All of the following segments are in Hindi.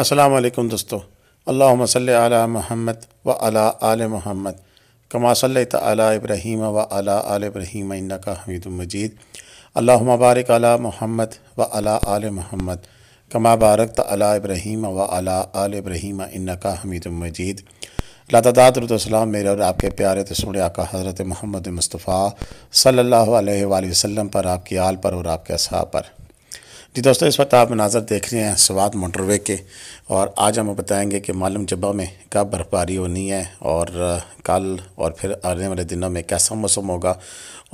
अस्सलाम वालेकुम दोस्तों अल्लाहुम्मा अल्लाह अला महमद व अला आले महमद कमा अला इब्राहीम व अला आले इब्राहीम इन्ना का हमीद मजीद अल्लाहुम्मा बारिक अला महमद व अला आले महमद कमा बारक अला इब्राहीम व अला आले इब्राहीम इन्ना का हमीद मजीद लातदातम मेरे और आपके प्यारे तस्वर तो आका हज़रत महमद मुस्तफ़ा सल्लल्लाहु अलैहि वसल्लम पर आपकी आल पर और आपके असाब पर जी दोस्तों इस वक्त आप मनाजर देख रहे हैं स्वाद मोटरवे के और आज हम बताएंगे कि मालूम जबा में कब बर्फबारी होनी है और कल और फिर आने वाले दिनों में कैसा मौसम होगा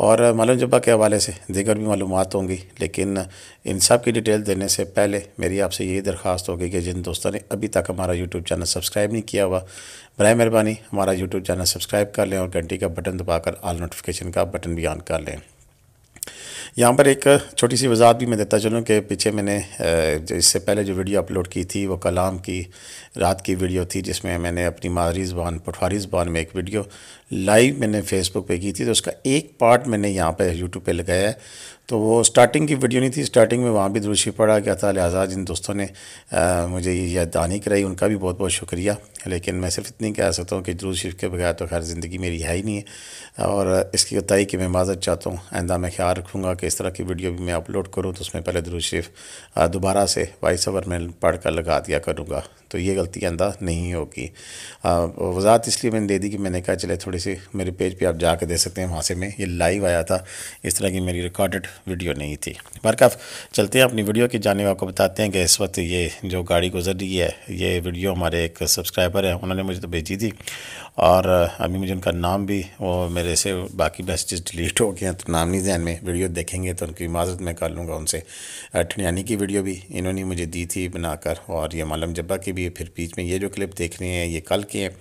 और मालूम जबा के हवाले से दीगर भी मालूम होंगी लेकिन इन सब की डिटेल देने से पहले मेरी आपसे यही दरख्वास्त होगी कि जिन दोस्तों ने अभी तक हमारा यूट्यूब चैनल सब्सक्राइब नहीं किया हुआ बर मेहरबानी हमारा यूट्यूब चैनल सब्सक्राइब कर लें और घंटी का बटन दबाकर आल नोटिफिकेशन का बटन भी ऑन कर लें यहाँ पर एक छोटी सी वजाहत भी मैं देता चलूँ कि पीछे मैंने इससे पहले जो वीडियो अपलोड की थी वो कलाम की रात की वीडियो थी जिसमें मैंने अपनी मादरी ज़बान पठवारी ज़बान में एक वीडियो लाइव मैंने फेसबुक पे की थी तो उसका एक पार्ट मैंने यहाँ पे यूट्यूब पे लगाया है तो वो स्टार्टिंग की वीडियो नहीं थी स्टार्टिंग में वहाँ भी दुरुशी पड़ा गया था लिहाजा जिन दोस्तों ने आ, मुझे ये दानी कराई उनका भी बहुत बहुत शुक्रिया लेकिन मैं सिर्फ इतनी कह सकता हूँ कि दरूद के बगैर तो खैर ज़िंदगी मेरी है ही नहीं है और इसकी बताई कि मैं माजत चाहता हूँ आइंदा मैं ख्याल रखूँगा कि इस तरह की वीडियो भी मैं अपलोड करूँ तो उसमें पहले दरुज शरीफ दोबारा से वॉइस ओवर में पढ़ कर लगा दिया करूँगा तो ये गलती अंदा नहीं होगी वजात इसलिए मैंने दे दी कि मैंने कहा चले थोड़ी सी मेरे पेज पे आप जाके दे सकते हैं वहाँ से मैं ये लाइव आया था इस तरह की मेरी रिकॉर्डेड वीडियो नहीं थी बरकफ चलते हैं अपनी वीडियो की जाने आपको बताते हैं कि इस वक्त ये जो गाड़ी गुजर रही है ये वीडियो हमारे एक सब्सक्राइबर है उन्होंने मुझे तो भेजी थी और अभी मुझे उनका नाम भी वो मेरे से बाकी मैसेज डिलीट हो गए हैं तो नाम नहीं ध्यान में वीडियो देखेंगे देखेंगे तो उनकी माजरत मैं कर लूँगा उनसे ठनियानी की वीडियो भी इन्होंने मुझे दी थी बनाकर और ये मालम जब्बा की भी फिर बीच में ये जो क्लिप देख रहे हैं ये कल के हैं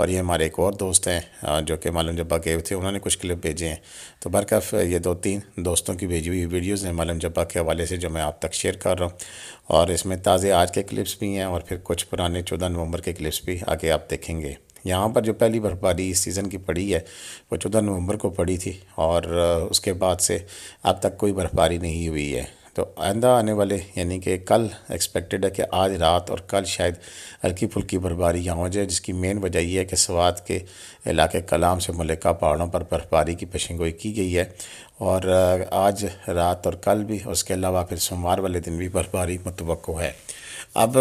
और ये हमारे एक और दोस्त हैं जो कि मालम जब्बा गए थे उन्होंने कुछ क्लिप भेजे हैं तो बरकफ ये दो तीन दोस्तों की भेजी हुई वीडियोज़ हैं मालम जब्बा के हवाले से जो मैं आप तक शेयर कर रहा हूँ और इसमें ताज़े आज के क्लिप्स भी हैं और फिर कुछ पुराने चौदह नवंबर के क्लिप्स भी आगे आप देखेंगे यहाँ पर जो पहली बर्फबारी इस सीज़न की पड़ी है वो चौदह नवंबर को पड़ी थी और उसके बाद से अब तक कोई बर्फबारी नहीं हुई है तो आइंदा आने वाले यानी कि कल एक्सपेक्टेड है कि आज रात और कल शायद हल्की फुल्की बर्फबारी यहाँ हो जाए जिसकी मेन वजह यह है कि स्वाद के इलाके कलाम से मलिका पहाड़ों पर बर्फबारी की पेशेंगोई की गई है और आज रात और कल भी उसके अलावा फिर सोमवार वाले दिन भी बर्फबारी मुतव है अब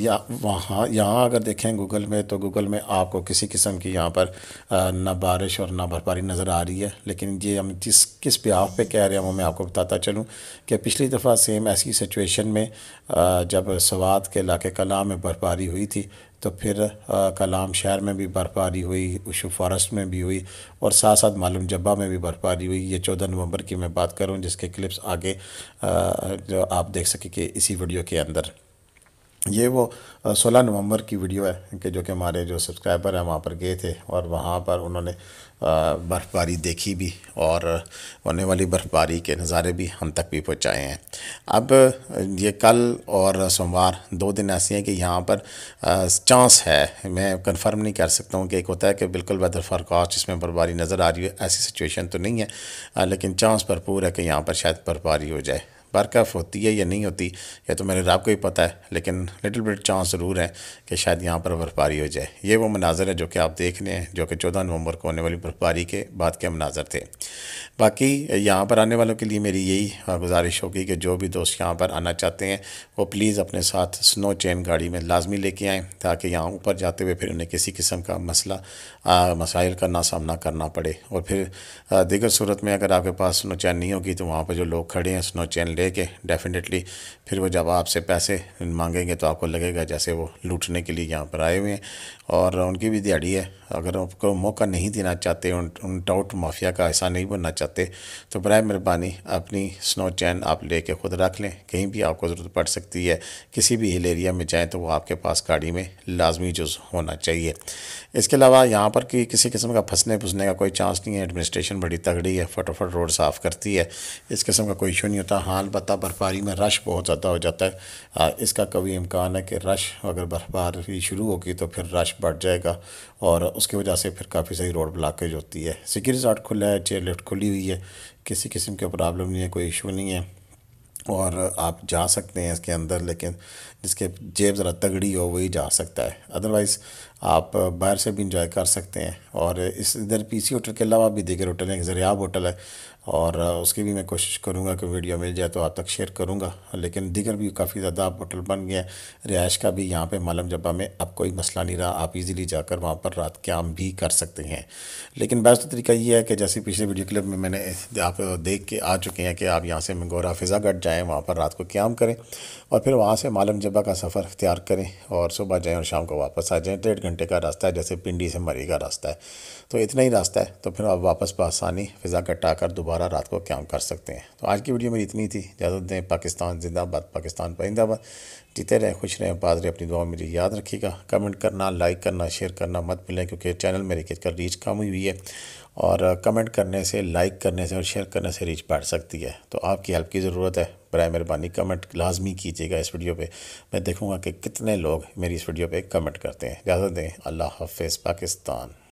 या वहाँ यहाँ अगर देखें गूगल में तो गूगल में आपको किसी किस्म की यहाँ पर ना बारिश और ना बर्फबारी नज़र आ रही है लेकिन ये हम जिस किस प्याव पे कह रहे हैं वो मैं आपको बताता चलूँ कि पिछली दफ़ा सेम ऐसी सिचुएशन में जब सवात के इलाके कला में बर्फबारी हुई थी तो फिर आ, कलाम शहर में भी बर्फबारी हुई उशू फॉरेस्ट में भी हुई और साथ साथ मालूम जब्बा में भी बर्फबारी हुई ये चौदह नवंबर की मैं बात करूँ जिसके क्लिप्स आगे आ, जो आप देख सकें कि इसी वीडियो के अंदर ये वो सोलह नवंबर की वीडियो है कि जो कि हमारे जो सब्सक्राइबर हैं वहाँ पर गए थे और वहाँ पर उन्होंने बर्फ़बारी देखी भी और होने वाली बर्फ़बारी के नज़ारे भी हम तक भी पहुँचाए हैं अब ये कल और सोमवार दो दिन ऐसे हैं कि यहाँ पर चांस है मैं कंफर्म नहीं कर सकता हूँ कि एक होता है कि बिल्कुल वेदर फॉरकास्ट जिसमें बर्फ़बारी नज़र आ रही है ऐसी सिचुएशन तो नहीं है लेकिन चांस भरपूर है कि यहाँ पर शायद बर्फ़बारी हो जाए बरकफ होती है या नहीं होती या तो मेरे रब को ही पता है लेकिन लिटिल बिट चांस ज़रूर है कि शायद यहाँ पर बर्फबारी हो जाए ये वो मनाजर है जो कि आप देख रहे हैं जो कि चौदह नवंबर को होने वाली बर्फबारी के बाद के मनाजर थे बाकी यहाँ पर आने वालों के लिए मेरी यही गुजारिश होगी कि जो भी दोस्त यहाँ पर आना चाहते हैं वो प्लीज़ अपने साथ स्नो चैन गाड़ी में लाजमी लेके आएँ ताकि यहाँ ऊपर जाते हुए फिर उन्हें किसी किस्म का मसला मसाइल का ना सामना करना पड़े और फिर दीगर सूरत में अगर आपके पास स्नो चैन नहीं होगी तो वहाँ पर जो लोग खड़े हैं स्नो चैन लेके डेफिनेटली फिर वो जब आपसे पैसे मांगेंगे तो आपको लगेगा जैसे वो लूटने के लिए यहाँ पर आए हुए हैं और उनकी भी दिहाड़ी है अगर आपको मौका नहीं देना चाहते उन, उन डाउट माफिया का ऐसा नहीं बनना चाहते तो बर मेहरबानी अपनी स्नो चैन आप ले कर ख़ुद रख लें कहीं भी आपको ज़रूरत पड़ सकती है किसी भी हिल एरिया में जाएँ तो वो आपके पास गाड़ी में लाजमी जुज होना चाहिए इसके अलावा यहाँ पर कि किसी किस्म का फंसने फुसने का कोई चांस नहीं है एडमिनिस्ट्रेशन बड़ी तगड़ी है फटोफट रोड साफ़ करती है इस किस्म का कोई इशू नहीं होता हाँ अलबत् बर्फबारी में रश बहुत ज़्यादा हो जाता है आ, इसका कभी इम्कान है कि रश अगर बर्फबारी शुरू होगी तो फिर रश बढ़ जाएगा और उसकी वजह से फिर काफ़ी सारी रोड ब्लॉकेज होती है सिक्योरिटी गार्ड खुला है चेयर लिफ्ट खुली हुई है किसी किस्म की प्रॉब्लम नहीं है कोई इशू नहीं है और आप जा सकते हैं इसके अंदर लेकिन जिसके जेब ज़रा तगड़ी हो वही जा सकता है अदरवाइज़ आप बाहर से भी इंजॉय कर सकते हैं और इस इधर पीसी होटल के अलावा भी दीगर होटल हैं जरियाब होटल है और उसकी भी मैं कोशिश करूँगा कि वीडियो मिल जाए तो आप तक शेयर करूँगा लेकिन दिगर भी काफ़ी ज़्यादा होटल बन गए रिहाइश का भी यहाँ पे मालम जब्बा में अब कोई मसला नहीं रहा आप इजीली जाकर वहाँ पर रात क्याम भी कर सकते हैं लेकिन बेस्ट तो तरीका ये है कि जैसे पिछले वीडियो क्लिप में मैंने आप देख के आ चुके हैं कि आप यहाँ से मंगोरा फिज़ागढ़ जाएँ वहाँ पर रात को क्याम करें और फिर वहाँ से मालम जब्बा का सफ़र अख्तियार करें और सुबह जाएँ और शाम को वापस आ जाएँ डेढ़ घंटे का रास्ता है जैसे पिंडी से मरी का रास्ता है तो इतना ही रास्ता है तो फिर आप वापस बसानी फिज़ागढ़ आकर दोबारा दोबारा रात को क्याम कर सकते हैं तो आज की वीडियो मेरी इतनी थी इजाज़त दें पाकिस्तान जिंदाबाद पाकिस्तान परिंदाबाद जीते रहें खुश रहें बाज रहे अपनी दुआ मेरी याद रखिएगा कमेंट करना लाइक करना शेयर करना मत भूलें क्योंकि चैनल मेरी कल रीच कम हुई है और कमेंट करने से लाइक करने से और शेयर करने से रीच बैठ सकती है तो आपकी हेल्प की ज़रूरत है बर मेहरबानी कमेंट लाजमी कीजिएगा इस वीडियो पे मैं देखूँगा कि कितने लोग मेरी इस वीडियो पे कमेंट करते हैं इजाज़त दें अल्लाह हाफ पाकिस्तान